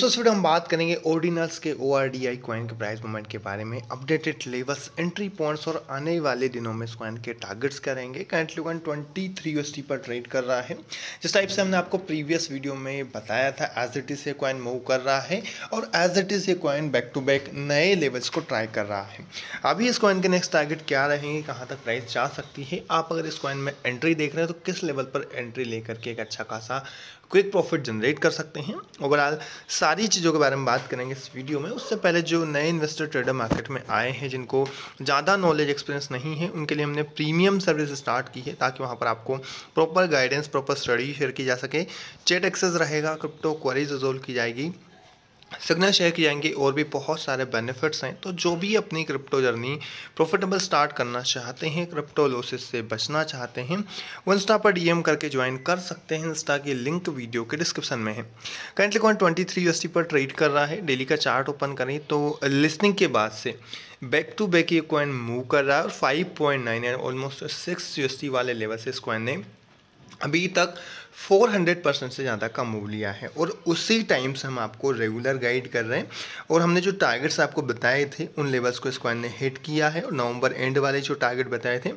दोस्तों वीडियो हम बात करेंगे ओर्डिनल्स के O R D I coin के प्राइस मूवमेंट के बारे में अपडेटेड लेवल्स एंट्री पॉइंट्स और आने वाले दिनों में इस क्वाइन के टारगेट्स करेंगे currently coin twenty three U पर ट्रेड कर रहा है जिस टाइप से हमने आपको प्रीवियस वीडियो में बताया था as it is a coin move कर रहा है और as it is a coin back to back नए लेवल्स को ट्राई कर रहा है अभी इस क्वाइन के नेक्स्ट टारगेट क्या रहेंगे कहाँ तक प्राइस जा सकती है आप अगर इस क्वाइन में एंट्री देख रहे हैं तो किस लेवल पर एंट्री लेकर के एक अच्छा खासा क्विक प्रॉफिट जनरेट कर सकते हैं ओवरऑल सारी चीज़ों के बारे में बात करेंगे इस वीडियो में उससे पहले जो नए इन्वेस्टर ट्रेडर मार्केट में आए हैं जिनको ज़्यादा नॉलेज एक्सपीरियंस नहीं है उनके लिए हमने प्रीमियम सर्विस स्टार्ट की है ताकि वहाँ पर आपको proper guidance proper study share की जा सके चेट एक्सेस रहेगा क्रिप्टो क्वारीज रिजोल्व की जाएगी सिग्नल शेयर किए जाएंगे और भी बहुत सारे बेनिफिट्स हैं तो जो भी अपनी क्रिप्टो जर्नी प्रॉफिटेबल स्टार्ट करना चाहते हैं क्रिप्टो लॉसेस से बचना चाहते हैं वो इंस्टा पर डीएम करके ज्वाइन कर सकते हैं इंस्टा की लिंक वीडियो के डिस्क्रिप्शन में है करेंटली कौन ट्वेंटी थ्री पर ट्रेड कर रहा है डेली का चार्ट ओपन करें तो लिस्निंग के बाद से बैक टू बैक ये कॉइन मूव कर रहा है और five point nine almost six U वाले लेवल से इस कॉइन ने अभी तक 400 परसेंट से ज़्यादा कम हो लिया है और उसी टाइम से हम आपको रेगुलर गाइड कर रहे हैं और हमने जो टारगेट्स आपको बताए थे उन लेवल्स को इस कॉइन ने हिट किया है और नवंबर एंड वाले जो टारगेट बताए थे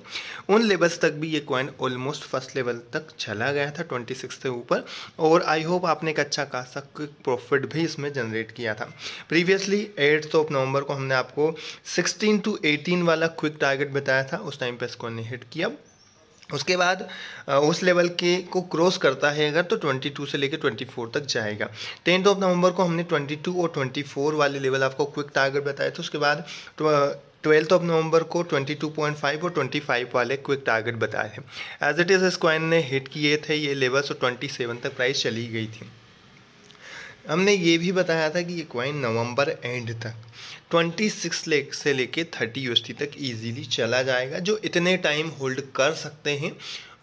उन लेवल्स तक भी ये कॉइन ऑलमोस्ट फर्स्ट लेवल तक चला गया था ट्वेंटी के ऊपर और आई होप आपने एक अच्छा खासा क्विक प्रॉफिट भी इसमें जनरेट किया था प्रीवियसली एट्थ ऑफ नवंबर को हमने आपको सिक्सटीन टू एटीन वाला क्विक टारगेट बताया था उस टाइम पर इस कॉइन ने हिट किया उसके बाद उस लेवल के को क्रॉस करता है अगर तो 22 से लेकर 24 तक जाएगा टेंथ ऑफ नवंबर को हमने 22 और 24 वाले लेवल आपको क्विक टारगेट बताया था उसके बाद ट्वेल्थ ऑफ नवंबर को 22.5 और 25 वाले क्विक टारगेट बताए हैं एज इट इज़ स्क्वाइन ने हिट किए थे ये लेवल्स और 27 तक प्राइस चली गई थी हमने ये भी बताया था कि ये क्वाइन नवंबर एंड तक 26 लेख से लेके 30 यूएसटी तक इजीली चला जाएगा जो इतने टाइम होल्ड कर सकते हैं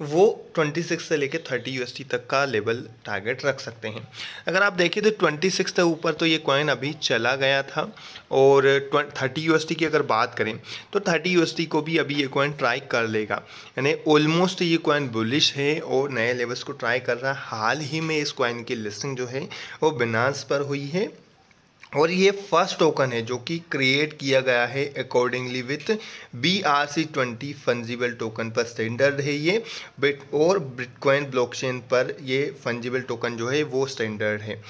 वो 26 से लेके 30 यूएसडी तक का लेवल टारगेट रख सकते हैं अगर आप देखें तो 26 तक ऊपर तो ये कॉइन अभी चला गया था और 30 यूएसडी की अगर बात करें तो 30 यूएसडी को भी अभी ये कॉइन ट्राई कर लेगा यानी ऑलमोस्ट ये कॉइन बुलिश है और नए लेवल्स को ट्राई कर रहा है हाल ही में इस कॉइन की लिस्टिंग जो है वो बिनास पर हुई है और ये फर्स्ट टोकन है जो कि क्रिएट किया गया है accordingly with B R C twenty fungible token पर स्टैंडर्ड है ये बिट और बिटकॉइन ब्लॉकचेन पर ये फंजिबल टोकन जो है वो स्टैंडर्ड है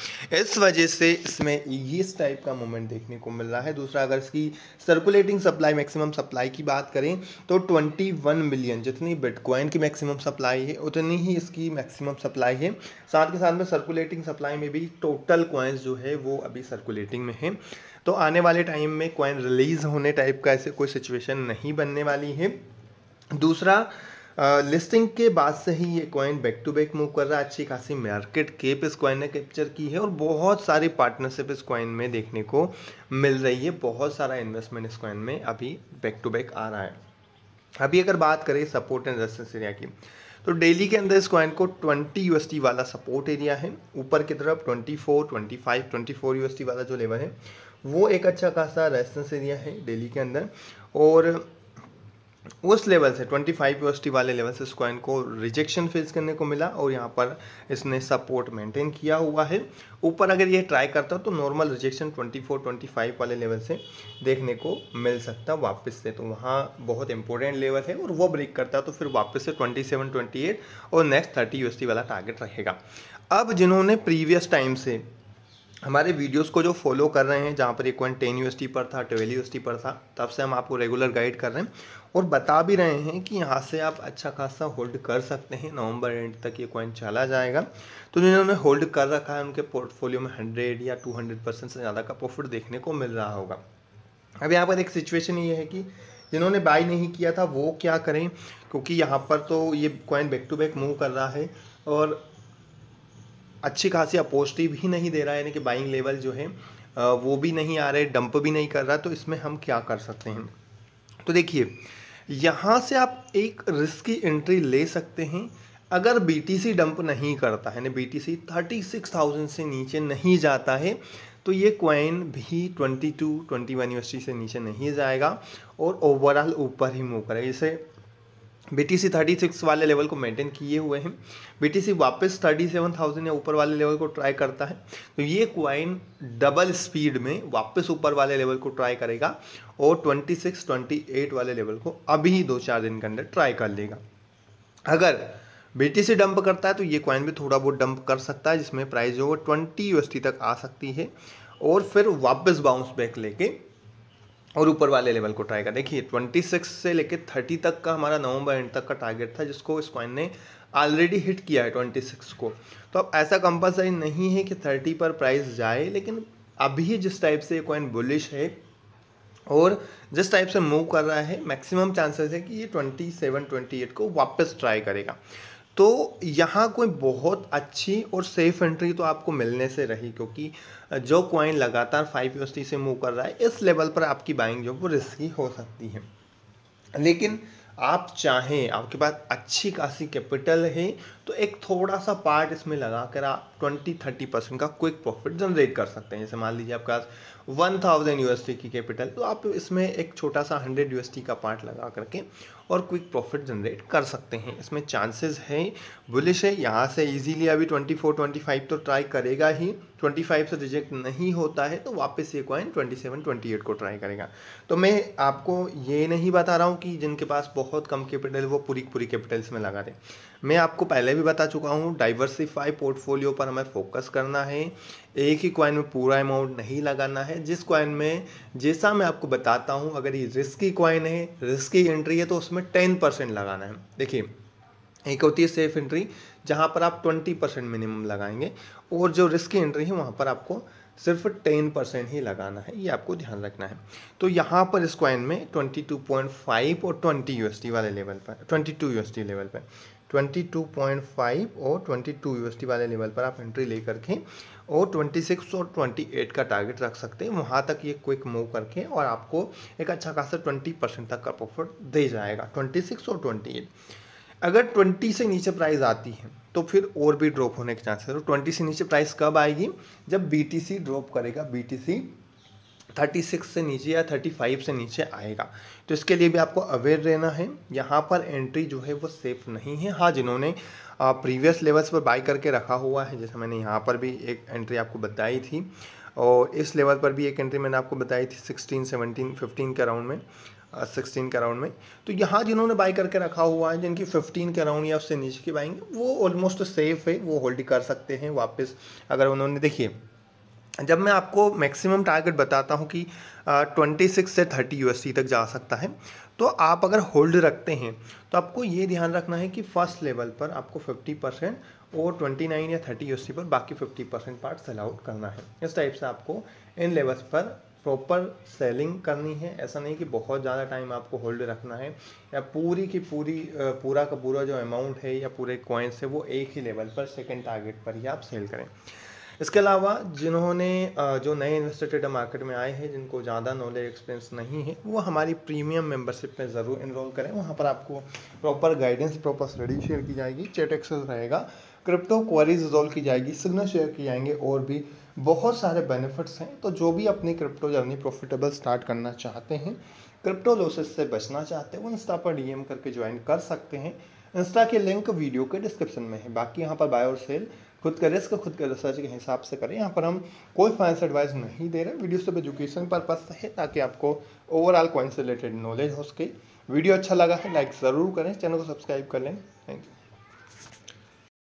इस वजह से इसमें इस टाइप का मूवमेंट देखने को मिल रहा है दूसरा अगर इसकी सर्कुलेटिंग सप्लाई मैक्सिमम सप्लाई की बात करें तो ट्वेंटी वन मिलियन जितनी बिटकॉइन की मैक्सिमम सप्लाई है उतनी ही इसकी मैक्सिमम सप्लाई है साथ के साथ में सर्कुलेटिंग सप्लाई में भी टोटल क्वाइंस जो है वो अभी सर्कुलेट वेटिंग में है तो आने वाले टाइम में कॉइन रिलीज़ होने टाइप का ऐसे कोई सिचुएशन नहीं बनने वाली है दूसरा लिस्टिंग के बाद से ही ये coin back to back move कर रहा है अच्छी खासी मार्केट केप इस कॉइन ने कैप्चर की है और बहुत सारी पार्टनरशिप इस कॉइन में देखने को मिल रही है बहुत सारा इन्वेस्टमेंट इस कॉइन में अभी बैक टू बैक आ रहा है अभी अगर बात करें सपोर्ट एंड रेजिस्टेंस एरिया की तो डेली के अंदर इस कॉइन को 20 यूएसडी वाला सपोर्ट एरिया है ऊपर की तरफ 24, 25, 24 यूएसडी वाला जो लेवल है वो एक अच्छा खासा रेजिस्टेंस एरिया है डेली के अंदर और उस लेवल से 25 फाइव वाले लेवल से इसको इनको रिजेक्शन फेस करने को मिला और यहाँ पर इसने सपोर्ट मेंटेन किया हुआ है ऊपर अगर ये ट्राई करता तो नॉर्मल रिजेक्शन 24 25 वाले लेवल से देखने को मिल सकता वापस से तो वहाँ बहुत इंपॉर्टेंट लेवल है और वो ब्रेक करता तो फिर वापस से 27 28 और नेक्स्ट 30 यू वाला टारगेट रहेगा अब जिन्होंने प्रीवियस टाइम से हमारे वीडियोस को जो फॉलो कर रहे हैं जहाँ पर एक पॉइंट टेन यू पर था ट्वेल्व यू पर था तब से हम आपको रेगुलर गाइड कर रहे हैं और बता भी रहे हैं कि यहाँ से आप अच्छा खासा होल्ड कर सकते हैं नवंबर एंड तक ये कॉइन चला जाएगा तो जिन्होंने होल्ड कर रखा है उनके पोर्टफोलियो में हंड्रेड या टू हंड्रेड परसेंट से ज़्यादा का प्रॉफिट देखने को मिल रहा होगा अब यहाँ पर एक सिचुएशन ये है कि जिन्होंने बाय नहीं किया था वो क्या करें क्योंकि यहाँ पर तो ये coin back to back move कर रहा है और अच्छी खासी अपोस्टिव भी नहीं दे रहा है यानी कि बाइंग लेवल जो है वो भी नहीं आ रहे डंप भी नहीं कर रहा तो इसमें हम क्या कर सकते हैं तो देखिए यहाँ से आप एक रिस्की एंट्री ले सकते हैं अगर बी डंप नहीं करता है B T C thirty six thousand से नीचे नहीं जाता है तो ये क्वाइन भी twenty two twenty one UST से नीचे नहीं जाएगा और ओवरऑल ऊपर ही मूव करेगा जैसे B T C thirty six वाले लेवल को मेंटेन किए हुए हैं बी टी सी वापस थर्टी सेवन थाउजेंड या ऊपर वाले लेवल को ट्राई करता है तो ये क्वाइन डबल स्पीड में वापस ऊपर वाले लेवल को ट्राई करेगा और ट्वेंटी सिक्स ट्वेंटी एट वाले लेवल को अभी दो चार दिन के अंदर ट्राई कर लेगा अगर बी टी सी डंप करता है तो ये क्वाइन भी थोड़ा बहुत डंप कर सकता है जिसमें प्राइस जो है ट्वेंटी यू एस टी तक आ सकती है और फिर वापस बाउंस बैक लेके और ऊपर वाले लेवल को ट्राई कर देखिए 26 से लेकर 30 तक का हमारा नवंबर एंड तक का टारगेट था जिसको इस कॉइन ने ऑलरेडी हिट किया है 26 को तो अब ऐसा कंपलसरी नहीं है कि 30 पर प्राइस जाए लेकिन अभी जिस टाइप से कॉइन बुलिश है और जिस टाइप से मूव कर रहा है मैक्सिमम चांसेस है कि ये 27 28 को वापस ट्राई करेगा तो यहाँ कोई बहुत अच्छी और सेफ एंट्री तो आपको मिलने से रही क्योंकि जो क्वाइन लगातार फाइव यू से मूव कर रहा है इस लेवल पर आपकी बाइंग जो वो रिस्की हो सकती है लेकिन आप चाहें आपके पास अच्छी खासी कैपिटल है तो एक थोड़ा सा पार्ट इसमें लगा कर आप ट्वेंटी थर्टी परसेंट का क्विक प्रॉफिट जनरेट कर सकते हैं जैसे मान लीजिए आपके पास वन थाउजेंड यू की कैपिटल तो आप इसमें एक छोटा सा हंड्रेड यू का पार्ट लगा करके और क्विक प्रॉफिट जनरेट कर सकते हैं इसमें चांसेस है बुलिश है यहाँ से इजीली अभी ट्वेंटी फोर ट्वेंटी फाइव तो ट्राई करेगा ही ट्वेंटी फाइव से रिजेक्ट नहीं होता है तो वापस ये coin twenty seven twenty eight को ट्राई करेगा तो मैं आपको ये नहीं बता रहा हूँ कि जिनके पास बहुत कम कैपिटल वो पूरी पूरी कैपिटल्स में लगा दें मैं आपको पहले भी बता चुका हूँ डाइवर्सिफाई पोर्टफोलियो पर हमें फोकस करना है एक ही क्वाइन में पूरा अमाउंट नहीं लगाना है जिस क्वाइन में जैसा मैं आपको बताता हूँ अगर ये रिस्की कॉइन है रिस्की एंट्री है तो उसमें टेन परसेंट लगाना है देखिए एक होती है सेफ एंट्री जहाँ पर आप ट्वेंटी परसेंट मिनिमम लगाएंगे और जो रिस्की एंट्री है वहाँ पर आपको सिर्फ टेन परसेंट ही लगाना है ये आपको ध्यान रखना है तो यहाँ पर इस क्वाइन में ट्वेंटी टू पॉइंट फाइव और ट्वेंटी यूएसटी वाले लेवल पर ट्वेंटी टू यूएसडी लेवल पर 22.5 और 22 यूएसडी वाले लेवल पर आप एंट्री ले करके और 26 और 28 का टारगेट रख सकते हैं वहाँ तक ये क्विक मूव करके और आपको एक अच्छा खासा 20 परसेंट तक का प्रॉफिट दे जाएगा 26 और 28 अगर 20 से नीचे प्राइस आती है तो फिर और भी ड्रॉप होने के चांसेस है तो 20 से नीचे प्राइस कब आएगी जब बी ड्रॉप करेगा बी थर्टी सिक्स से नीचे या थर्टी फाइव से नीचे आएगा तो इसके लिए भी आपको अवेयर रहना है यहाँ पर एंट्री जो है वो सेफ़ नहीं है हाँ जिन्होंने प्रीवियस लेवल्स पर बाई करके रखा हुआ है जैसे मैंने यहाँ पर भी एक एंट्री आपको बताई थी और इस लेवल पर भी एक एंट्री मैंने आपको बताई थी सिक्सटीन सेवनटीन फिफ्टीन के राउंड में सिक्सटीन के राउंड में तो यहाँ जिन्होंने बाई करके रखा हुआ है जिनकी फिफ्टीन के राउंड या उससे नीचे की बाइंग वो ऑलमोस्ट सेफ़ है वो होल्ड कर सकते हैं वापस अगर उन्होंने देखिए जब मैं आपको मैक्सिमम टारगेट बताता हूँ कि ट्वेंटी सिक्स से थर्टी यू तक जा सकता है तो आप अगर होल्ड रखते हैं तो आपको ये ध्यान रखना है कि फर्स्ट लेवल पर आपको फिफ्टी परसेंट और ट्वेंटी नाइन या थर्टी यू पर बाकी fifty percent part sell out करना है इस टाइप से आपको इन लेवल्स पर प्रॉपर सेलिंग करनी है ऐसा नहीं कि बहुत ज़्यादा टाइम आपको होल्ड रखना है या पूरी की पूरी पूरा का पूरा जो अमाउंट है या पूरे कॉइन्स है वो एक ही लेवल पर सेकेंड टारगेट पर ही आप सेल करें इसके अलावा जिन्होंने जो नए इन्वेस्टर ट्रेडर मार्केट में आए हैं जिनको ज़्यादा नॉलेज एक्सपीरियंस नहीं है वो हमारी प्रीमियम मेंबरशिप में ज़रूर इनरोल करें वहाँ पर आपको proper guidance proper study share की जाएगी चैट एक्सेस रहेगा क्रिप्टो क्वारीज रिजोल्व की जाएगी सिग्नल शेयर किए जाएंगे और भी बहुत सारे बेनिफिट्स हैं तो जो भी अपनी क्रिप्टो जर्नी प्रॉफिटेबल स्टार्ट करना चाहते हैं क्रिप्टो लोसेस से बचना चाहते हैं वो इंस्टा पर डीएम करके ज्वाइन कर सकते हैं इंस्टा के लिंक वीडियो के डिस्क्रिप्शन में है बाकी यहाँ पर बाय और सेल खुद का रिस्क खुद के रिसर्च के हिसाब से करें यहाँ पर हम कोई फाइनेंस एडवाइस नहीं दे रहे वीडियो सिर्फ एजुकेशन पर्पज है ताकि आपको ओवरऑल कॉइन से रिलेटेड नॉलेज हो सके वीडियो अच्छा लगा है लाइक ज़रूर करें चैनल को सब्सक्राइब कर लें थैंक यू